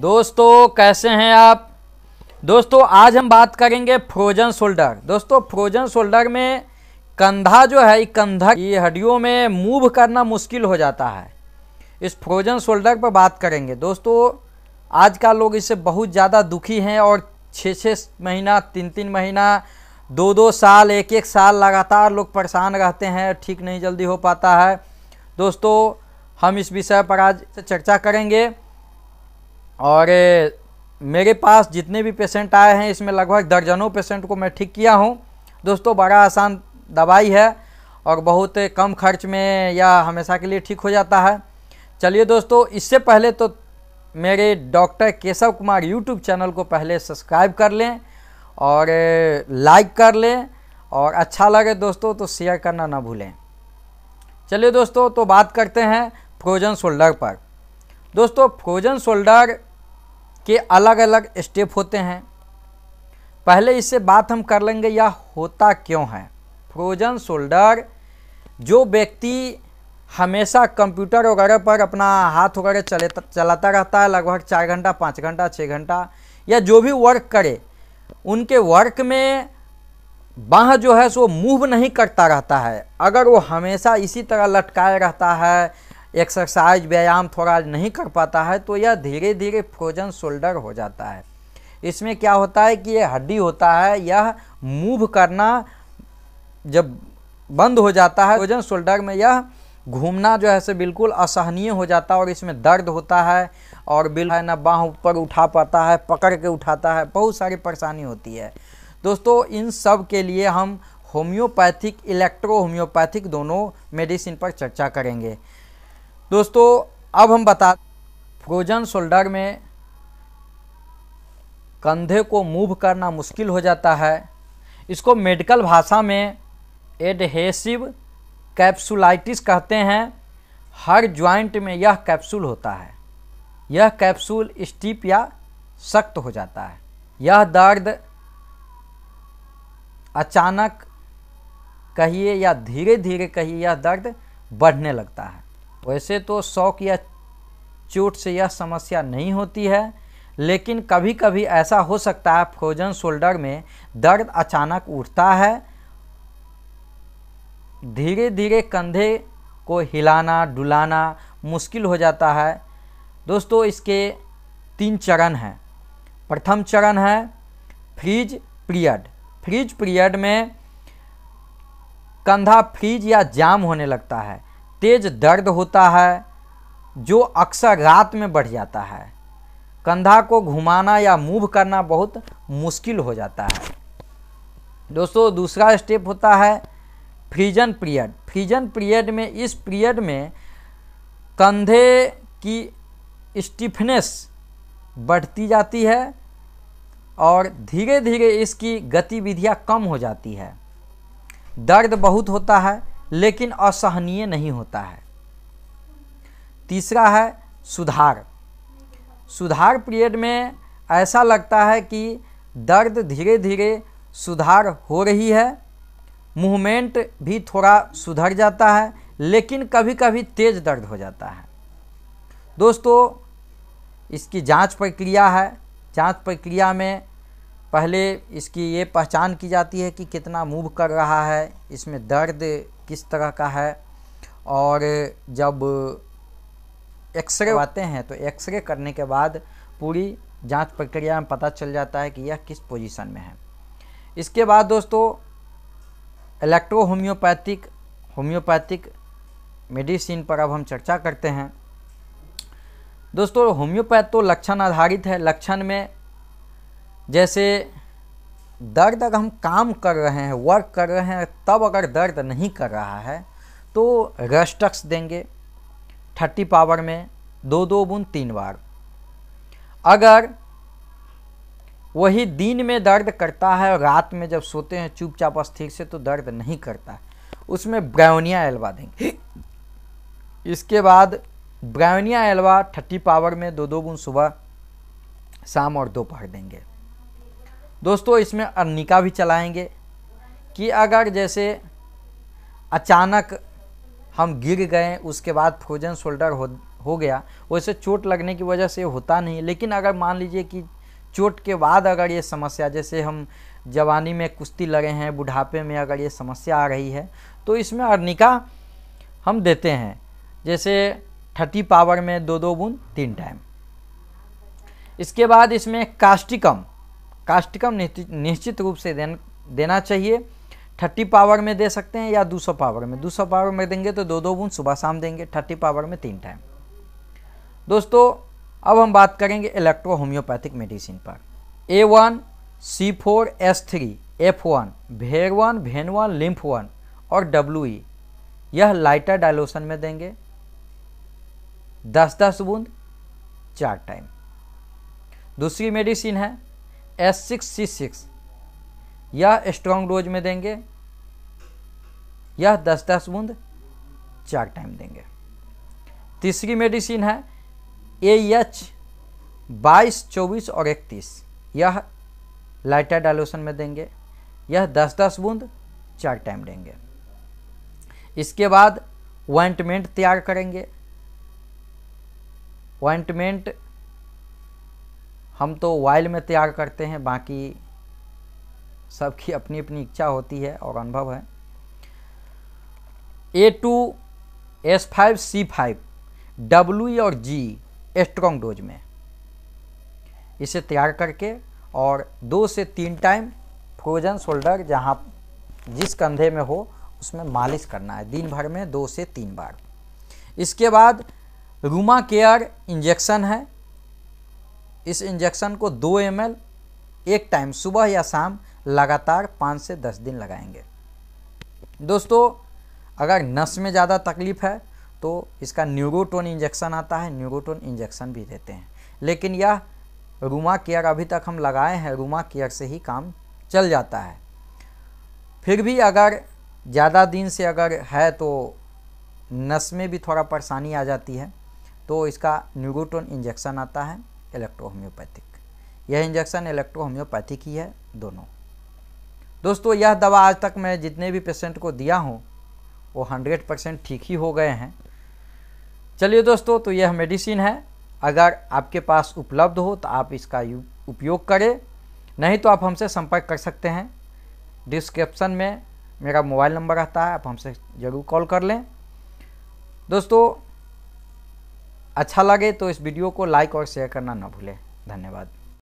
दोस्तों कैसे हैं आप दोस्तों आज हम बात करेंगे फ्रोजन शोल्डर दोस्तों फ्रोजन शोल्डर में कंधा जो है कंधा ये हड्डियों में मूव करना मुश्किल हो जाता है इस फ्रोजन शोल्डर पर बात करेंगे दोस्तों आज का लोग इससे बहुत ज़्यादा दुखी हैं और छः छः महीना तीन तीन महीना दो दो साल एक एक साल लगातार लोग परेशान रहते हैं ठीक नहीं जल्दी हो पाता है दोस्तों हम इस विषय पर आज चर्चा करेंगे और मेरे पास जितने भी पेशेंट आए हैं इसमें लगभग दर्जनों पेशेंट को मैं ठीक किया हूँ दोस्तों बड़ा आसान दवाई है और बहुत कम खर्च में यह हमेशा के लिए ठीक हो जाता है चलिए दोस्तों इससे पहले तो मेरे doctor Keshav Kumar YouTube channel को पहले सब्सक्राइब कर लें और लाइक कर लें और अच्छा लगे दोस्तों तो शेयर करना ना भूलें चलिए दोस्तों तो बात करते हैं फ्रोजन शोल्डर पर दोस्तों फ्रोजन शोल्डर के अलग अलग स्टेप होते हैं पहले इससे बात हम कर लेंगे यह होता क्यों है फ्रोजन शोल्डर जो व्यक्ति हमेशा कंप्यूटर वगैरह पर अपना हाथ वगैरह चले चलाता रहता है लगभग चार घंटा पाँच घंटा छः घंटा या जो भी वर्क करे उनके वर्क में बाह जो है सो मूव नहीं करता रहता है अगर वो हमेशा इसी तरह लटकाए रहता है एक्सरसाइज व्यायाम थोड़ा नहीं कर पाता है तो यह धीरे धीरे फ्रोजन शोल्डर हो जाता है इसमें क्या होता है कि यह हड्डी होता है यह मूव करना जब बंद हो जाता है फ्रोजन शोल्डर में यह घूमना जो है से बिल्कुल असहनीय हो जाता है और इसमें दर्द होता है और बिल है ना बाँह ऊपर उठा पाता है पकड़ के उठाता है बहुत सारी परेशानी होती है दोस्तों इन सब के लिए हम होम्योपैथिक इलेक्ट्रो होम्योपैथिक दोनों मेडिसिन पर चर्चा करेंगे दोस्तों अब हम बता फ्रोजन शोल्डर में कंधे को मूव करना मुश्किल हो जाता है इसको मेडिकल भाषा में एडहेसिव कैप्सुलाइटिस कहते हैं हर ज्वाइंट में यह कैप्सूल होता है यह कैप्सूल स्टीप या सख्त हो जाता है यह दर्द अचानक कहिए या धीरे धीरे कहिए यह दर्द बढ़ने लगता है वैसे तो शौक या चोट से यह समस्या नहीं होती है लेकिन कभी कभी ऐसा हो सकता है फ्रोजन शोल्डर में दर्द अचानक उठता है धीरे धीरे कंधे को हिलाना डुलाना मुश्किल हो जाता है दोस्तों इसके तीन चरण हैं प्रथम चरण है फ्रीज पीरियड फ्रीज पीरियड में कंधा फ्रीज या जाम होने लगता है तेज दर्द होता है जो अक्सर रात में बढ़ जाता है कंधा को घुमाना या मूव करना बहुत मुश्किल हो जाता है दोस्तों दूसरा स्टेप होता है फ्रीजन पीरियड फ्रीजन पीरियड में इस पीरियड में कंधे की स्टिफनेस बढ़ती जाती है और धीरे धीरे इसकी गतिविधियाँ कम हो जाती है दर्द बहुत होता है लेकिन असहनीय नहीं होता है तीसरा है सुधार सुधार पीरियड में ऐसा लगता है कि दर्द धीरे धीरे सुधार हो रही है मूवमेंट भी थोड़ा सुधर जाता है लेकिन कभी कभी तेज दर्द हो जाता है दोस्तों इसकी जांच प्रक्रिया है जांच प्रक्रिया में पहले इसकी ये पहचान की जाती है कि कितना मूव कर रहा है इसमें दर्द किस तरह का है और जब एक्सरे आते हैं तो एक्सरे करने के बाद पूरी जांच प्रक्रिया में पता चल जाता है कि यह किस पोजीशन में है इसके बाद दोस्तों इलेक्ट्रो होम्योपैथिक होम्योपैथिक मेडिसिन पर अब हम चर्चा करते हैं दोस्तों होम्योपैथ तो लक्षण आधारित है लक्षण में जैसे दर्द अगर हम काम कर रहे हैं वर्क कर रहे हैं तब अगर दर्द नहीं कर रहा है तो रस्टक्स देंगे थर्टी पावर में दो दो बूंद तीन बार अगर वही दिन में दर्द करता है और रात में जब सोते हैं चुपचाप स्थिर से तो दर्द नहीं करता है उसमें ब्रायोनिया एल्वा देंगे इसके बाद ब्रायोनिया एल्वा थर्टी पावर में दो दो बूंद सुबह शाम और दोपहर देंगे दोस्तों इसमें अर्निका भी चलाएंगे कि अगर जैसे अचानक हम गिर गए उसके बाद फ्रोजन शोल्डर हो हो गया वैसे चोट लगने की वजह से होता नहीं लेकिन अगर मान लीजिए कि चोट के बाद अगर ये समस्या जैसे हम जवानी में कुश्ती लगे हैं बुढ़ापे में अगर ये समस्या आ रही है तो इसमें अर्निका हम देते हैं जैसे थर्टी पावर में दो दो बूंद तीन टाइम इसके बाद इसमें कास्टिकम काष्टिकम निश्चित रूप से देन, देना चाहिए थर्टी पावर में दे सकते हैं या दो सौ पावर में दो सौ पावर में देंगे तो दो दो बूंद सुबह शाम देंगे थर्टी पावर में तीन टाइम दोस्तों अब हम बात करेंगे इलेक्ट्रो होम्योपैथिक मेडिसिन पर A one C four S three F one भेर वन भेन वन लिम्फ वन और डब्ल्यू ई e। यह लाइटर डायलोशन में देंगे दस दस बूंद चार टाइम दूसरी मेडिसिन है एस सिक्स सी सिक्स यह स्ट्रॉन्ग डोज में देंगे यह दस दस बूंद चार टाइम देंगे तीसरी मेडिसिन है ए एच बाईस चौबीस और इकतीस यह लाइटर डायलोशन में देंगे यह दस दस बूंद चार टाइम देंगे इसके बाद वाइंटमेंट तैयार करेंगे वाइंटमेंट हम तो वाइल में त्याग करते हैं बाकी सबकी अपनी अपनी इच्छा होती है और अनुभव है A two S five C five W और जी स्ट्रॉन्ग डोज में इसे त्याग करके और दो से तीन टाइम फ्रोजन शोल्डर जहाँ जिस कंधे में हो उसमें मालिश करना है दिन भर में दो से तीन बार इसके बाद रूमा केयर इंजेक्शन है इस इंजेक्शन को 2 एम एक टाइम सुबह या शाम लगातार पाँच से दस दिन लगाएंगे दोस्तों अगर नस में ज़्यादा तकलीफ़ है तो इसका न्यूरोटोन इंजेक्शन आता है न्यूरोटोन इंजेक्शन भी देते हैं लेकिन यह रूमा केयर अभी तक हम लगाए हैं रूमा केयर से ही काम चल जाता है फिर भी अगर ज़्यादा दिन से अगर है तो नस में भी थोड़ा परेशानी आ जाती है तो इसका न्यूरोटोन इंजेक्शन आता है इलेक्ट्रोहोम्योपैथिक यह इंजेक्शन इलेक्ट्रोहोम्योपैथिक ही है दोनों दोस्तों यह दवा आज तक मैं जितने भी पेशेंट को दिया हूँ वो हंड्रेड परसेंट ठीक ही हो गए हैं चलिए दोस्तों तो यह मेडिसिन है अगर आपके पास उपलब्ध हो तो आप इसका उपयोग करें नहीं तो आप हमसे संपर्क कर सकते हैं डिस्क्रिप्शन में मेरा मोबाइल नंबर रहता है आप हमसे ज़रूर कॉल कर लें दोस्तों अच्छा लगे तो इस वीडियो को लाइक और शेयर करना ना भूलें धन्यवाद